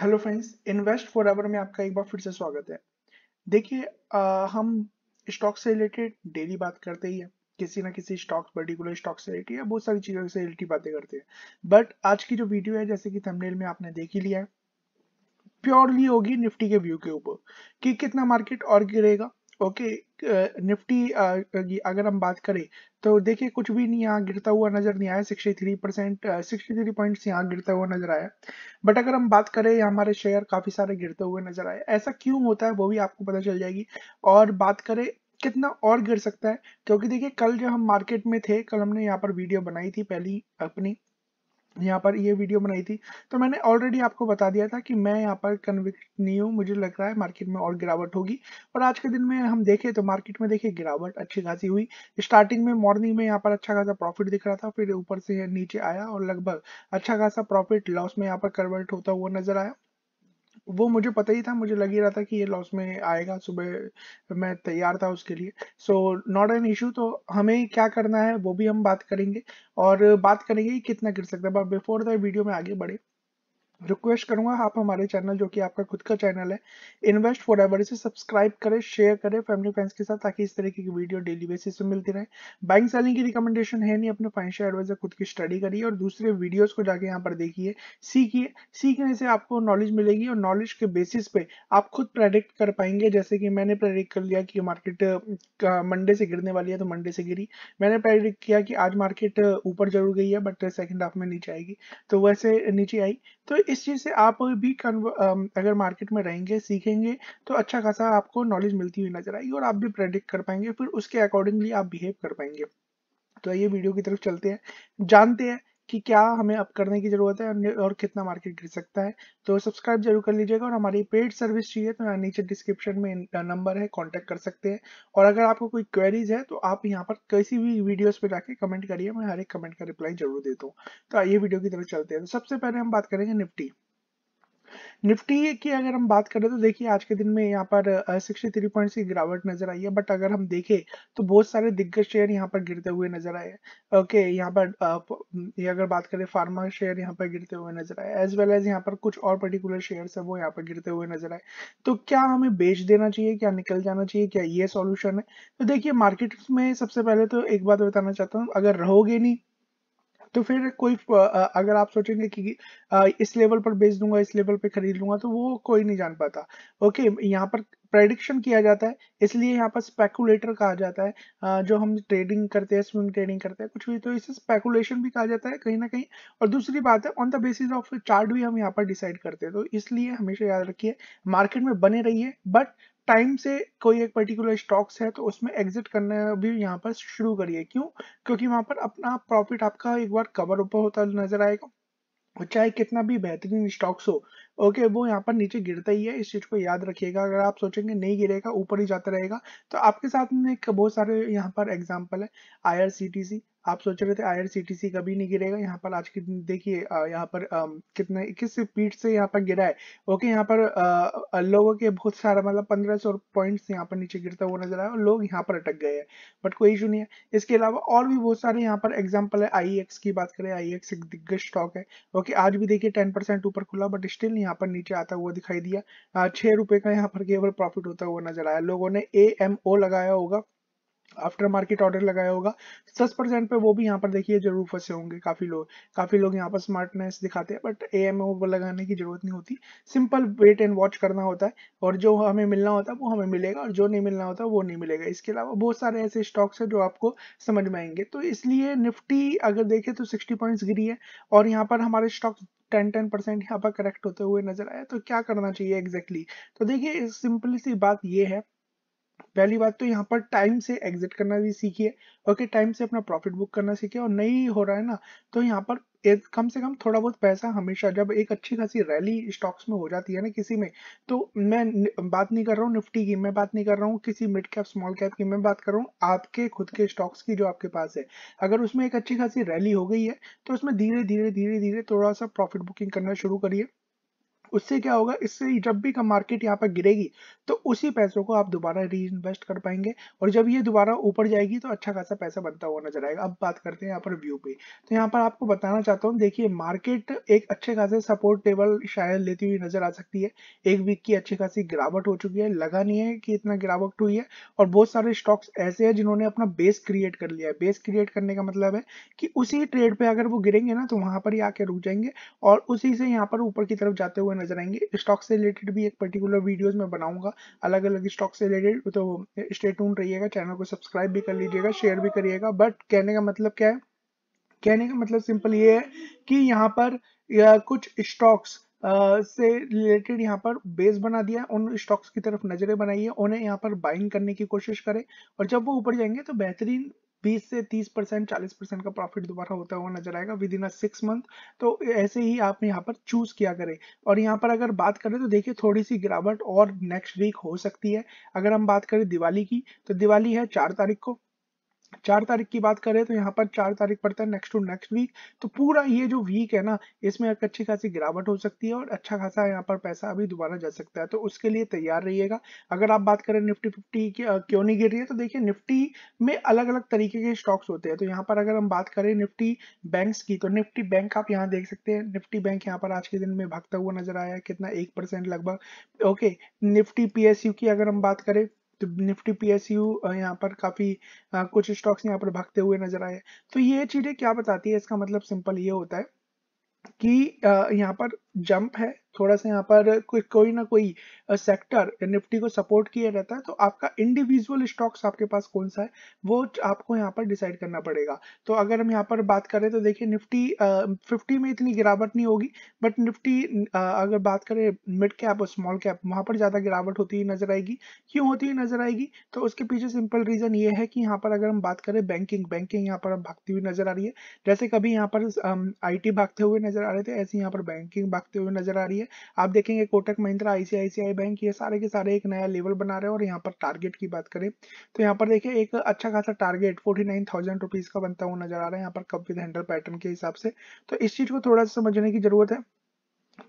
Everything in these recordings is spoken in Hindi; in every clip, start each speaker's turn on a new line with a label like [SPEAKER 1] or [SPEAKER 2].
[SPEAKER 1] Hello friends Invest Forever में आपका एक बार फिर से स्वागत है देखिए हम स्टॉक से रिलेटेड डेली बात करते ही है किसी ना किसी स्टॉक पर्टिकुलर स्टॉक से रिलेटेड या बहुत सारी चीज़ों से रिलेटेड बातें करते हैं बट आज की जो वीडियो है जैसे कि थंबनेल में आपने देख ही लिया है प्योरली होगी निफ्टी के व्यू के ऊपर कि कितना मार्केट और गिरेगा ओके निफ्टी अगर हम बात करें तो देखिए कुछ भी नहीं यहाँ गिरता हुआ नजर नहीं आया sixty three percent sixty three point यहाँ गिरता हुआ नजर आया बट अगर हम बात करें हमारे शेयर काफी सारे गिरते हुए नजर आए ऐसा क्यों होता है वो भी आपको पता चल जाएगी और बात करें कितना और गिर सकता है क्योंकि देखिए कल जो हम मार्केट में थे कल हमने यहाँ पर वीडियो बनाई थी पहली अपनी यहाँ पर ये वीडियो बनाई थी तो मैंने ऑलरेडी आपको बता दिया था कि मैं यहाँ पर कन्विक्ट नहीं हूँ मुझे लग रहा है मार्केट में और गिरावट होगी पर आज के दिन में हम देखें तो मार्केट में देखिए गिरावट अच्छी खासी हुई स्टार्टिंग में मॉर्निंग में यहाँ पर अच्छा खासा प्रॉफिट दिख रहा था फिर ऊपर से नीचे आया और लगभग अच्छा खासा प्रॉफिट लॉस में यहाँ पर कन्वर्ट होता हुआ नजर आया वो मुझे पता ही था मुझे लग ही रहा था कि ये लॉस में आएगा सुबह मैं तैयार था उसके लिए सो नॉट एन इशू तो हमें क्या करना है वो भी हम बात करेंगे और बात करेंगे कितना गिर सकता है बट बिफोर द वीडियो में आगे बढ़े रिक्वेस्ट करूंगा आप हमारे चैनल जो कि आपका खुद का चैनल है इन्वेस्ट फॉर एवर इसे सब्सक्राइब करें शेयर करें फैमिली फ्रेंड्स के साथ ताकि इस तरीके की वीडियो डेली बेसिस पे मिलती रहे बैंक सेलिंग की रिकमेंडेशन है नहीं अपने फाइनेंशियल एडवाइजर खुद की स्टडी करिए और दूसरे वीडियोज को जाके यहाँ पर देखिए सीखिए सीखने से आपको नॉलेज मिलेगी और नॉलेज के बेसिस पे आप खुद प्रेडिक्ट कर पाएंगे जैसे कि मैंने प्रेडिक्ट कर लिया कि मार्केट मंडे से गिरने वाली है तो मंडे से गिरी मैंने प्रेडिक्ट किया कि आज मार्केट ऊपर जरूर गई है बट सेकेंड हाफ में नीचे आएगी तो वैसे नीचे आई तो इस चीज़ से आप भी अगर मार्केट में रहेंगे सीखेंगे तो अच्छा खासा आपको नॉलेज मिलती हुई नजर आएगी और आप भी प्रेडिक्ट कर पाएंगे फिर उसके अकॉर्डिंगली आप बिहेव कर पाएंगे तो ये वीडियो की तरफ चलते हैं जानते हैं कि क्या हमें अप करने की ज़रूरत है और कितना मार्केट गिर सकता है तो सब्सक्राइब जरूर कर लीजिएगा और हमारी पेड सर्विस चाहिए तो नीचे डिस्क्रिप्शन में नंबर है कॉन्टेक्ट कर सकते हैं और अगर आपको कोई क्वेरीज है तो आप यहाँ पर किसी भी वीडियोस पे जाके कमेंट करिए मैं हर एक कमेंट का रिप्लाई जरूर देता हूँ तो आइए वीडियो की तरफ चलते हैं तो सबसे पहले हम बात करेंगे निफ्टी निफ्टी की अगर हम बात करें तो देखिए आज के दिन में यहाँ पर सिक्सटी थ्री पॉइंट की गिरावट नजर आई है बट अगर हम देखें तो बहुत सारे दिग्गज शेयर यहाँ पर गिरते हुए नजर आए ओके यहाँ पर ये अगर बात करें फार्मा शेयर यहाँ पर गिरते हुए नजर आए एज वेल एज यहाँ पर कुछ और पर्टिकुलर शेयर है वो यहाँ पर गिरते हुए नजर आए तो क्या हमें बेच देना चाहिए क्या निकल जाना चाहिए क्या ये सोल्यूशन है तो देखिए मार्केट में सबसे पहले तो एक बात बताना चाहता हूँ अगर रहोगे नहीं तो फिर कोई अगर आप सोचेंगे कि इस लेवल पर बेच दूंगा इस लेवल पे खरीद लूंगा तो वो कोई नहीं जान पाता ओके यहाँ पर प्रेडिक्शन किया जाता है इसलिए यहाँ पर स्पेकुलेटर कहा जाता है जो हम ट्रेडिंग करते हैं स्विंग ट्रेडिंग करते हैं कुछ भी तो इसे स्पेकुलेशन भी कहा जाता है कहीं ना कहीं और दूसरी बात है on the basis of chart भी हम यहाँ पर डिसाइड करते हैं तो इसलिए हमेशा याद रखिए मार्केट में बने रहिए बट टाइम से कोई एक पर्टिकुलर स्टॉक्स है तो उसमें एग्जिट करना भी यहाँ पर शुरू करिए क्यों क्योंकि वहां पर अपना प्रॉफिट आपका एक बार कवर ऊपर होता नजर आएगा और चाहे कितना भी बेहतरीन स्टॉक्स हो ओके वो यहाँ पर नीचे गिरता ही है इस चीज़ को याद रखिएगा अगर आप सोचेंगे नहीं गिरेगा ऊपर ही जाता रहेगा तो आपके साथ में बहुत सारे यहाँ पर एग्जाम्पल है आई आप सोच रहे थे आईआरसीटीसी कभी नहीं गिरेगा यहाँ पर आज के देखिए यहाँ पर कितने किस स्पीड से यहाँ पर गिरा है ओके यहाँ पर आ, लोगों के बहुत सारा मतलब पंद्रह सौ पॉइंट यहाँ पर नीचे गिरता हुआ नजर आया और लोग यहाँ पर अटक गए हैं बट कोई इशू नहीं है इसके अलावा और भी बहुत सारे यहाँ पर एग्जाम्पल है आई e की बात करें आई e एक दिग्गज स्टॉक है ओके आज भी देखिए टेन ऊपर खुला बट स्टिल यहाँ पर नीचे आता हुआ दिखाई दिया छह रुपए का यहाँ पर केवल प्रॉफिट होता हुआ नजर आया लोगों ने ए लगाया होगा आफ्टर मार्केट ऑर्डर लगाया होगा दस परसेंट पे वो भी यहाँ पर देखिए जरूर फंसे होंगे काफी लोग काफी लोग यहाँ पर स्मार्टनेस दिखाते हैं बट ए एम ओ लगाने की जरूरत नहीं होती सिंपल वेट एंड वॉच करना होता है और जो हमें मिलना होता है वो हमें मिलेगा और जो नहीं मिलना होता वो नहीं मिलेगा इसके अलावा बहुत सारे ऐसे स्टॉक्स है जो आपको समझ में आएंगे तो इसलिए निफ्टी अगर देखे तो सिक्सटी पॉइंट गिरी है और यहाँ पर हमारे स्टॉक्स टेन टेन परसेंट यहाँ पर करेक्ट होते हुए नजर आया तो क्या करना चाहिए एग्जैक्टली exactly? तो देखिए सिंपली सी बात ये है पहली बात तो यहाँ पर टाइम से एग्जिट करना भी सीखिए ओके टाइम से अपना प्रॉफिट बुक करना सीखिए और नहीं हो रहा है ना तो यहाँ पर कम से कम थोड़ा बहुत पैसा हमेशा जब एक अच्छी खासी रैली स्टॉक्स में हो जाती है ना किसी में तो मैं बात नहीं कर रहा हूँ निफ्टी की मैं बात नहीं कर रहा हूँ किसी मिड कैप स्मॉल कैप की मैं बात कर रहा हूँ आपके खुद के स्टॉक्स की जो आपके पास है अगर उसमें एक अच्छी खासी रैली हो गई है तो उसमें धीरे धीरे धीरे धीरे थोड़ा सा प्रॉफिट बुकिंग करना शुरू करिए उससे क्या होगा इससे जब भी का मार्केट यहाँ पर गिरेगी तो उसी पैसों को आप दोबारा री इन्वेस्ट कर पाएंगे और जब ये दोबारा ऊपर जाएगी तो अच्छा खासा पैसा बनता हुआ नजर आएगा अब बात करते हैं यहाँ पर व्यू पे तो यहाँ पर आपको बताना चाहता हूँ देखिए मार्केट एक अच्छे खासे सपोर्ट टेबल शायद लेती हुई नजर आ सकती है एक वीक की अच्छी खासी गिरावट हो चुकी है लगा नहीं है कि इतना गिरावट हुई है और बहुत सारे स्टॉक्स ऐसे है जिन्होंने अपना बेस क्रिएट कर लिया है बेस क्रिएट करने का मतलब है कि उसी ट्रेड पे अगर वो गिरेंगे ना तो वहां पर ही आके रुक जाएंगे और उसी से यहाँ पर ऊपर की तरफ जाते हुए नजर आएंगे स्टॉक से रिलेटेड भी एक पर्टिकुलर वीडियोस में बनाऊंगा अलग अलग स्टॉक से रिलेटेड तो स्टेटून रहिएगा चैनल को सब्सक्राइब भी कर लीजिएगा शेयर भी करिएगा बट कहने का मतलब क्या है कहने का मतलब सिंपल ये है कि यहाँ पर या कुछ स्टॉक्स से रिलेटेड यहाँ पर बेस बना दिया उन स्टॉक्स की तरफ नजरें बनाइए उन्हें यहाँ पर बाइंग करने की कोशिश करें और जब वो ऊपर जाएंगे तो बेहतरीन बीस से तीस परसेंट चालीस परसेंट का प्रॉफिट दोबारा होता हुआ नजर आएगा within a six month तो ऐसे ही आप यहाँ पर चूज किया करें और यहाँ पर अगर बात करें तो देखिए थोड़ी सी गिरावट और नेक्स्ट वीक हो सकती है अगर हम बात करें दिवाली की तो दिवाली है चार तारीख को चार तारीख की बात करें तो यहाँ पर चार तारीख पड़ता है नेक्स्ट टू नेक्स्ट वीक तो पूरा ये जो वीक है ना इसमें एक अच्छी खासी गिरावट हो सकती है और अच्छा खासा यहाँ पर पैसा अभी दोबारा जा सकता है तो उसके लिए तैयार रहिएगा अगर आप बात करें निफ्टी फिफ्टी क्यों नहीं गिर रही है तो देखिए निफ्टी में अलग अलग तरीके के स्टॉक्स होते हैं तो यहाँ पर अगर हम बात करें निफ्टी बैंक की तो निफ्टी बैंक आप यहाँ देख सकते हैं निफ्टी बैंक यहाँ पर आज के दिन में भागता हुआ नजर आया है कितना एक लगभग ओके निफ्टी पी की अगर हम बात करें पी निफ्टी पीएसयू यहाँ पर काफ़ी कुछ स्टॉक्स यहाँ पर भागते हुए नजर आए तो ये चीज़ें क्या बताती है इसका मतलब सिंपल ये होता है कि यहाँ पर जंप है थोड़ा सा यहाँ पर कोई कोई ना कोई सेक्टर निफ्टी को सपोर्ट किया रहता है तो आपका इंडिविजुअल स्टॉक्स आपके पास कौन सा है वो आपको यहाँ पर डिसाइड करना पड़ेगा तो अगर हम यहाँ पर बात करें तो देखिए निफ्टी फिफ्टी में इतनी गिरावट नहीं होगी बट निफ्टी अगर बात करें मिड कैप और स्मॉल कैप वहाँ पर ज़्यादा गिरावट होती हुई नजर आएगी क्यों होती हुई नजर आएगी तो उसके पीछे सिंपल रीज़न ये है कि यहाँ पर अगर हम बात करें बैंकिंग बैंकिंग यहाँ पर भागती हुई नजर आ रही है जैसे कभी यहाँ पर आई भागते हुए नजर आ रहे थे ऐसे यहाँ पर बैंकिंग भाग भागते हुए नजर आ रही है आप देखेंगे कोटक महिंद्रा आईसीआईसीआई बैंक ये सारे के सारे एक नया लेवल बना रहे हैं और यहाँ पर टारगेट की बात करें तो यहाँ पर देखिए एक अच्छा खासा target forty nine thousand rupees का बनता हुआ नजर आ रहा है यहाँ पर कप विद हैंडल पैटर्न के हिसाब से तो इस चीज को थोड़ा सा समझने की जरूरत है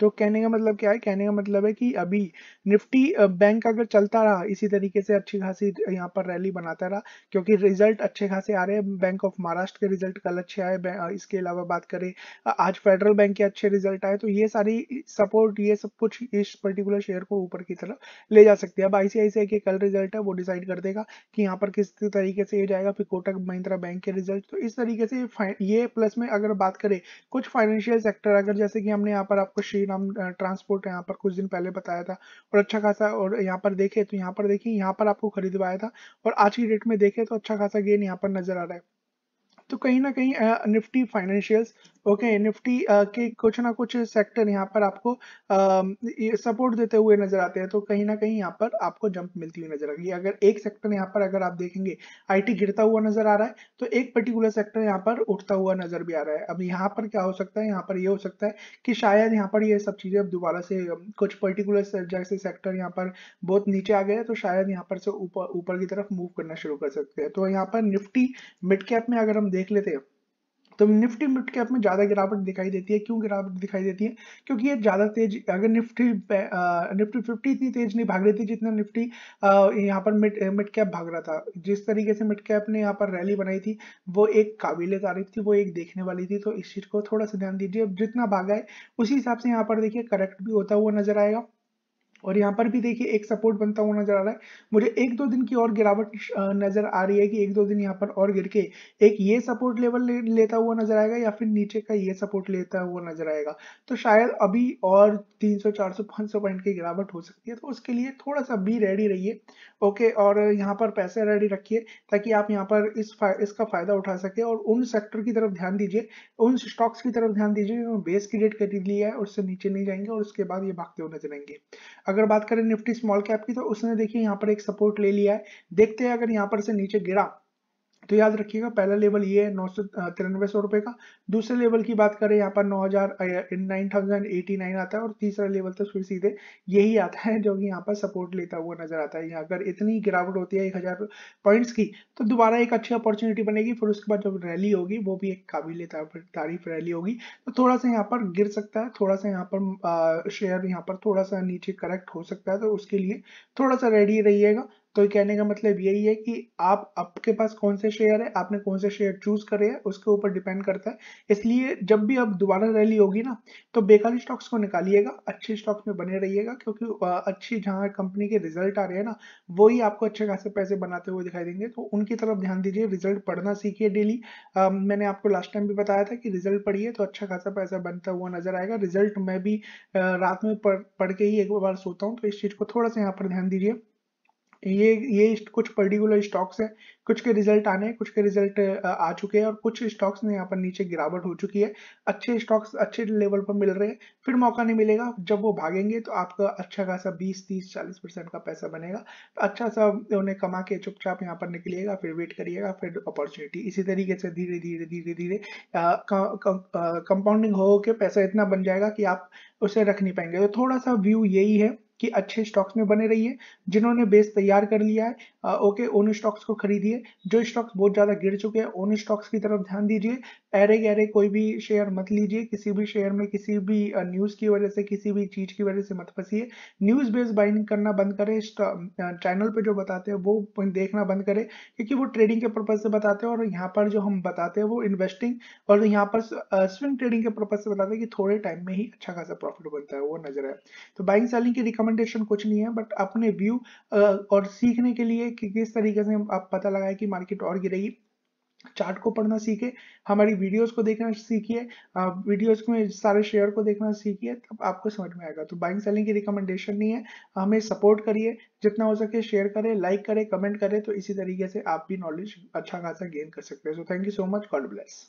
[SPEAKER 1] तो कहने का मतलब क्या है कहने का मतलब है कि अभी निफ्टी बैंक अगर चलता रहा इसी तरीके से अच्छी खासी यहाँ पर रैली बनाता रहा क्योंकि रिजल्ट अच्छे खासे आ रहे हैं बैंक ऑफ महाराष्ट्र के रिजल्ट कल अच्छे आए इसके अलावा बात करें आज फेडरल बैंक के अच्छे रिजल्ट आए तो ये सारी सपोर्ट ये सब कुछ इस पर्टिकुलर शेयर को ऊपर की तरफ ले जा सकती है अब आईसीआईसीआई के कल रिजल्ट है वो डिसाइड कर देगा कि यहाँ पर किस तरीके से ये जाएगा फिर कोटक महिंद्रा बैंक के रिजल्ट तो इस तरीके से ये प्लस में अगर बात करें कुछ फाइनेंशियल सेक्टर अगर जैसे कि हमने यहाँ पर आपको श्री राम ट्रांसपोर्ट यहाँ पर कुछ दिन पहले बताया था और अच्छा खासा और यहाँ पर देखे तो यहाँ पर देखिए यहाँ पर आपको खरीदवाया था और आज की डेट में देखे तो अच्छा खासा गेन यहाँ पर नजर आ रहा है तो कहीं ना कहीं निफ्टी फाइनेंशियल्स ओके निफ्टी के कुछ ना कुछ सेक्टर यहाँ पर आपको सपोर्ट देते हुए नजर आते हैं तो कहीं ना कहीं यहाँ पर आपको जंप मिलती हुई नजर आएगी अगर एक सेक्टर यहाँ पर अगर आप देखेंगे आईटी गिरता हुआ नजर आ रहा है तो एक पर्टिकुलर सेक्टर यहाँ पर उठता हुआ नजर भी आ रहा है अब यहाँ पर क्या हो सकता है यहाँ पर ये यह हो सकता है कि शायद यहाँ पर ये यह सब चीजें अब दोबारा से कुछ पर्टिकुलर जैसे सेक्टर यहाँ पर बहुत नीचे आ गए तो शायद यहाँ पर से ऊपर ऊपर की तरफ मूव करना शुरू कर सकते हैं तो यहाँ पर निफ्टी मिड कैप में अगर हम देख देख लेते हैं तो निफ्टी मिड कैप में ज़्यादा गिरावट दिखाई देती है क्यों गिरावट दिखाई देती है क्योंकि ये ज़्यादा तेज अगर निफ्टी आ, निफ्टी फिफ्टी इतनी तेज नहीं भाग रही थी जितना निफ्टी यहाँ पर मिड मिड कैप भाग रहा था जिस तरीके से मिड कैप ने यहाँ पर रैली बनाई थी वो एक काबिल तारीफ थी वो एक देखने वाली थी तो इस चीज़ को थोड़ा सा ध्यान दीजिए जितना भागा है उसी हिसाब से यहाँ पर देखिए करेक्ट भी होता हुआ नजर आएगा और यहाँ पर भी देखिए एक सपोर्ट बनता हुआ नजर आ रहा है मुझे एक दो दिन की और गिरावट नजर आ रही है कि एक दो दिन यहाँ पर और गिर के एक ये सपोर्ट लेवल ले, लेता हुआ नजर आएगा या फिर नीचे का ये सपोर्ट लेता हुआ नजर आएगा तो शायद अभी और 300 400 500 पॉइंट की गिरावट हो सकती है तो उसके लिए थोड़ा सा भी रेडी रहिए ओके और यहाँ पर पैसे रेडी रखिए ताकि आप यहाँ पर इस फा, इसका फायदा उठा सके और उन सेक्टर की तरफ ध्यान दीजिए उन स्टॉक्स की तरफ ध्यान दीजिए जिन्होंने बेस क्रिएट कर लिया है उससे नीचे नहीं जाएंगे और उसके बाद ये भागते हुए नजर आएंगे अगर बात करें निफ्टी स्मॉल कैप की तो उसने देखिए यहाँ पर एक सपोर्ट ले लिया है देखते हैं अगर यहाँ पर से नीचे गिरा तो याद रखिएगा पहला लेवल ये है नौ सौ तिरानवे सौ रुपए का दूसरे लेवल की बात करें यहाँ पर नौ हजार नाइन थाउजेंड एटी नाइन आता है और तीसरा लेवल तो फिर सीधे यही आता है जो कि यहाँ पर सपोर्ट लेता हुआ नजर आता है यहाँ अगर इतनी गिरावट होती है एक हजार पॉइंट्स की तो दोबारा एक अच्छी अपॉर्चुनिटी बनेगी फिर उसके बाद जब रैली होगी वो भी एक काबिल तारीफ रैली होगी तो थोड़ा सा यहाँ पर गिर सकता है थोड़ा सा यहाँ पर शेयर यहाँ पर थोड़ा सा नीचे करेक्ट हो सकता है तो उसके लिए थोड़ा सा रेडी रहिएगा तो कहने का मतलब यही है कि आप आपके पास कौन से शेयर है आपने कौन से शेयर चूज करे हैं उसके ऊपर डिपेंड करता है इसलिए जब भी आप दोबारा रैली होगी ना तो बेकार स्टॉक्स को निकालिएगा अच्छे स्टॉक्स में बने रहिएगा क्योंकि अच्छी जहाँ कंपनी के रिजल्ट आ रहे हैं ना वही आपको अच्छे खासे पैसे बनाते हुए दिखाई देंगे तो उनकी तरफ ध्यान दीजिए रिजल्ट पढ़ना सीखिए डेली मैंने आपको लास्ट टाइम भी बताया था कि रिजल्ट पढ़िए तो अच्छा खासा पैसा बनता हुआ नजर आएगा रिजल्ट मैं भी रात में पढ़ के ही एक बार सोता हूँ तो इस चीज को थोड़ा सा यहाँ पर ध्यान दीजिए ये ये कुछ पर्टिकुलर स्टॉक्स हैं कुछ के रिजल्ट आने हैं कुछ के रिजल्ट आ चुके हैं और कुछ स्टॉक्स में यहाँ पर नीचे गिरावट हो चुकी है अच्छे स्टॉक्स अच्छे लेवल पर मिल रहे हैं फिर मौका नहीं मिलेगा जब वो भागेंगे तो आपका अच्छा खासा बीस तीस चालीस परसेंट का पैसा बनेगा अच्छा सा उन्हें कमा के चुपचाप यहाँ पर निकलिएगा फिर वेट करिएगा फिर अपॉर्चुनिटी इसी तरीके से धीरे धीरे धीरे धीरे कंपाउंडिंग हो के पैसा इतना बन जाएगा कि आप उसे रख नहीं पाएंगे तो थोड़ा सा व्यू यही है कि अच्छे स्टॉक्स में बने रहिए जिन्होंने बेस तैयार कर लिया है आ, ओके उन स्टॉक्स को खरीदिए जो स्टॉक्स बहुत ज़्यादा गिर चुके हैं उन स्टॉक्स की तरफ ध्यान दीजिए ऐरे गहरे कोई भी शेयर मत लीजिए किसी भी शेयर में किसी भी न्यूज़ की वजह से किसी भी चीज़ की वजह से मत फंसिए न्यूज़ बेस्ड बाइंग करना बंद करें चैनल पर जो बताते हैं वो देखना बंद करें क्योंकि वो ट्रेडिंग के पर्पज से बताते हैं और यहाँ पर जो हम बताते हैं वो इन्वेस्टिंग और यहाँ पर स्विंग ट्रेडिंग के पर्पज से बताते हैं कि थोड़े टाइम में ही अच्छा खासा प्रॉफिट बनता है वो नजर है तो बाइंग सेलिंग की रिकमेंड रिकमेंडेशन कुछ नहीं है बट अपने व्यू और सीखने के लिए कि किस तरीके से आप पता लगाए कि मार्केट और गिरेगी चार्ट को पढ़ना सीखे हमारी वीडियोस को देखना सीखिए वीडियोस में सारे शेयर को देखना सीखिए तब आपको समझ में आएगा तो बाइंग सेलिंग की रिकमेंडेशन नहीं है हमें सपोर्ट करिए जितना हो सके शेयर करें लाइक करें कमेंट करें तो इसी तरीके से आप भी नॉलेज अच्छा खासा गेन कर सकते हैं so thank you so much God bless